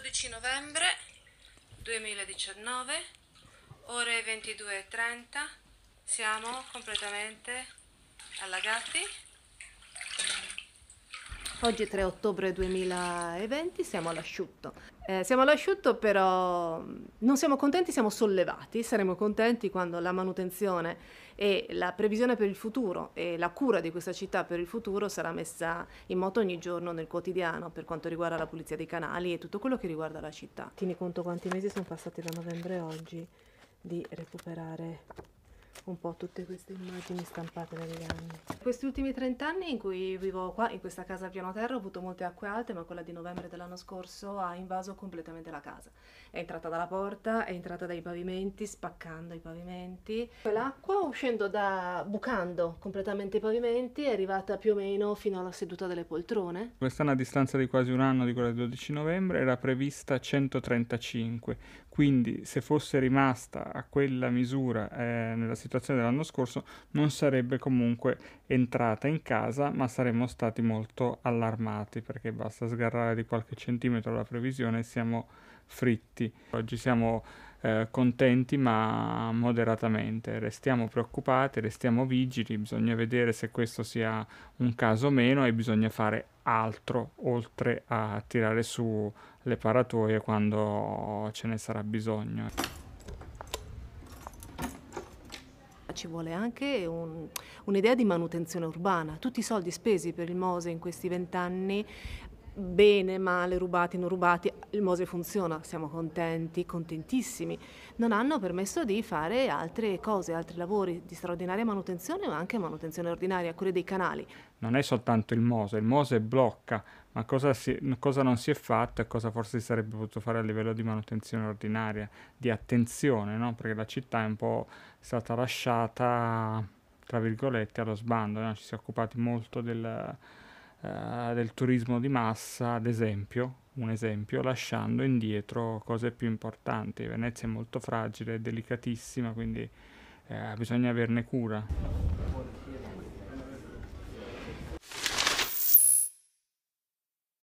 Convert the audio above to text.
12 novembre 2019, ore 22.30, siamo completamente allagati. Oggi è 3 ottobre 2020, siamo all'asciutto. Eh, siamo all'asciutto però mm, non siamo contenti, siamo sollevati, saremo contenti quando la manutenzione e la previsione per il futuro e la cura di questa città per il futuro sarà messa in moto ogni giorno nel quotidiano per quanto riguarda la pulizia dei canali e tutto quello che riguarda la città. Tieni conto quanti mesi sono passati da novembre a oggi di recuperare un po' tutte queste immagini stampate negli anni. Questi ultimi 30 anni in cui vivo qua, in questa casa al piano terra, ho avuto molte acque alte, ma quella di novembre dell'anno scorso ha invaso completamente la casa. È entrata dalla porta, è entrata dai pavimenti, spaccando i pavimenti. L'acqua, uscendo da... bucando completamente i pavimenti, è arrivata più o meno fino alla seduta delle poltrone. Quest'anno a distanza di quasi un anno di quella del 12 novembre era prevista 135, quindi se fosse rimasta a quella misura eh, nella situazione situazione dell'anno scorso, non sarebbe comunque entrata in casa, ma saremmo stati molto allarmati perché basta sgarrare di qualche centimetro la previsione e siamo fritti. Oggi siamo eh, contenti ma moderatamente, restiamo preoccupati, restiamo vigili, bisogna vedere se questo sia un caso o meno e bisogna fare altro oltre a tirare su le paratoie quando ce ne sarà bisogno. Ci vuole anche un, un'idea di manutenzione urbana. Tutti i soldi spesi per il Mose in questi vent'anni bene, male, rubati, non rubati, il Mose funziona, siamo contenti, contentissimi, non hanno permesso di fare altre cose, altri lavori di straordinaria manutenzione o anche manutenzione ordinaria, quelle dei canali. Non è soltanto il Mose, il Mose blocca, ma cosa, si, cosa non si è fatto e cosa forse si sarebbe potuto fare a livello di manutenzione ordinaria, di attenzione, no? perché la città è un po' stata lasciata, tra virgolette, allo sbando, no? ci si è occupati molto del eh, del turismo di massa, ad esempio, un esempio, lasciando indietro cose più importanti. Venezia è molto fragile, è delicatissima, quindi eh, bisogna averne cura.